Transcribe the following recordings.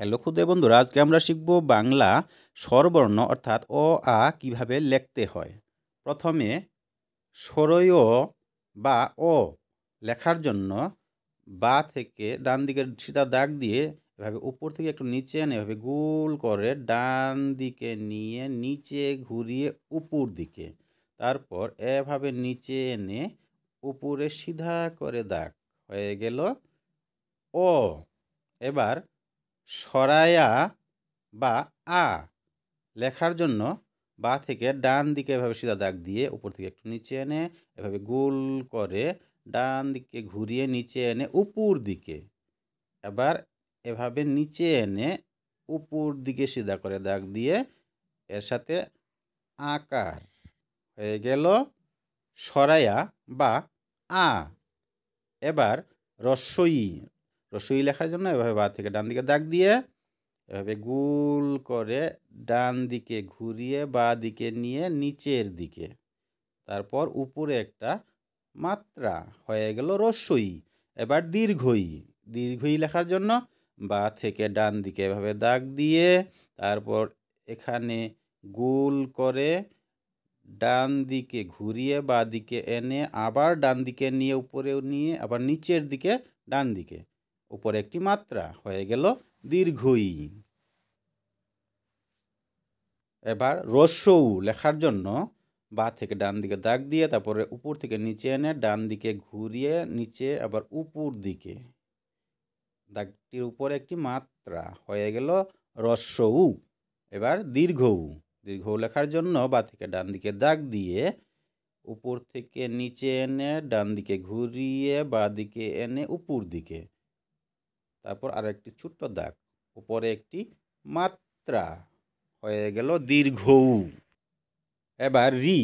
hello খুদে বন্ধুরা আজকে আমরা শিখব বাংলা স্বরবর্ণ অর্থাৎ অ আ কিভাবে লেখতে হয় প্রথমে সরয় বা অ লেখার জন্য বা থেকে ডান দিকে সিধা দাগ দিয়ে এভাবে উপর থেকে একটু নিচে এনে এভাবে গোল করে ডান দিকে নিয়ে নিচে ঘুরিয়ে উপর দিকে তারপর এভাবে নিচে এনে উপরে সিধা করে দাগ হয়ে গেল অ এবার সরায়া বা আ লেখার জন্য বা থেকে ডান দিকে এভাবে সিধা দাগ দিয়ে উপর থেকে একটু নিচে এনে এভাবে গোল করে ডান দিকে ঘুরিয়ে নিচে এনে উপর দিকে এবার এভাবে নিচে এনে উপর দিকে সিধা করে দাগ দিয়ে এর সাথে আকার হয়ে গেল সরায়া বা আ এবার রসই রসই লেখার জন্য এভাবে বা থেকে ডান দিকে দাগ দিয়ে এভাবে গোল করে ডান দিকে ঘুরিয়ে বা দিকে নিয়ে নিচের দিকে তারপর উপরে একটা মাত্রা হয়ে গেল রসই এবার দীর্ঘই দীর্ঘই লেখার জন্য বা থেকে ডান দিকে এভাবে দাগ দিয়ে তারপর এখানে গোল করে ডান দিকে ঘুরিয়ে বা দিকে এনে আবার ডান দিকে নিয়ে উপরেও নিয়ে আবার নিচের দিকে ডান দিকে উপরে একটি মাত্রা হয়ে গেল দীর্ঘই এবার রস্যৌ লেখার জন্য বা থেকে ডান দিকে দাগ দিয়ে তারপরে উপর থেকে নিচে এনে ডান দিকে ঘুরিয়ে নিচে আবার উপর দিকে দাগটির উপরে একটি মাত্রা হয়ে গেল রস্যউ এবার দীর্ঘউ দীর্ঘ লেখার জন্য বা থেকে ডান দিকে দাগ দিয়ে উপর থেকে নিচে এনে ডান দিকে ঘুরিয়ে বা দিকে এনে উপর দিকে তারপর আর একটি ছোট্ট দাগ উপরে একটি মাত্রা হয়ে গেল দীর্ঘ এবার রি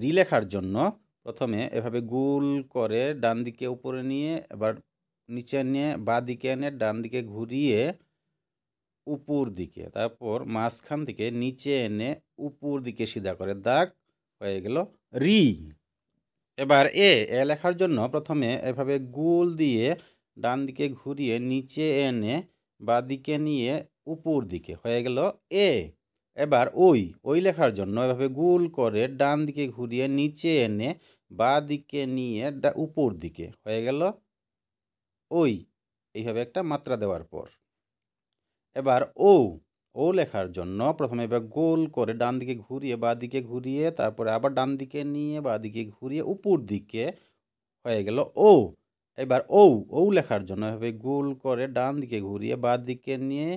রি লেখার জন্য প্রথমে এভাবে গোল করে ডান দিকে উপরে নিয়ে এবার নিচে নিয়ে বা দিকে এনে ডান দিকে ঘুরিয়ে উপর দিকে তারপর মাঝখান থেকে নিচে এনে উপর দিকে সিধা করে দাগ হয়ে গেল রি এবার এ এ লেখার জন্য প্রথমে এভাবে গোল দিয়ে ডান দিকে ঘুরিয়ে নিচে এনে দিকে নিয়ে উপর দিকে হয়ে গেল এ এবার ওই ওই লেখার জন্য এভাবে গুল করে ডান দিকে ঘুরিয়ে নিচে এনে বা দিকে নিয়ে উপর দিকে হয়ে গেল ওই এইভাবে একটা মাত্রা দেওয়ার পর এবার ও ও লেখার জন্য প্রথমে এবার গোল করে ডান দিকে ঘুরিয়ে বা দিকে ঘুরিয়ে তারপরে আবার ডান দিকে নিয়ে বা দিকে ঘুরিয়ে উপর দিকে হয়ে গেল ও এবার ঔ ঔ লেখার জন্য এভাবে গোল করে ডান দিকে ঘুরিয়ে বা দিকে নিয়ে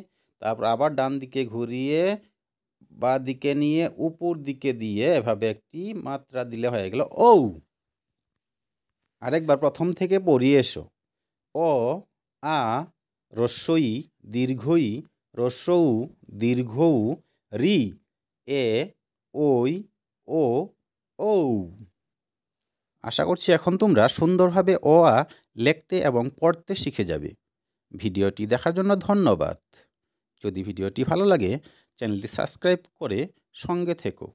তারপর আবার ডান দিকে ঘুরিয়ে বা দিকে নিয়ে উপর দিকে দিয়ে এভাবে একটি মাত্রা দিলে হয়ে গেল ঔ আরেকবার প্রথম থেকে পড়িয়ে এসো অ আ রস্যই দীর্ঘই রস্যউ দীর্ঘউ রি এ ওই ও ঔ আশা করছি এখন তোমরা সুন্দরভাবে অ আ লিখতে এবং পড়তে শিখে যাবে ভিডিওটি দেখার জন্য ধন্যবাদ যদি ভিডিওটি ভালো লাগে চ্যানেলটি সাবস্ক্রাইব করে সঙ্গে থেকো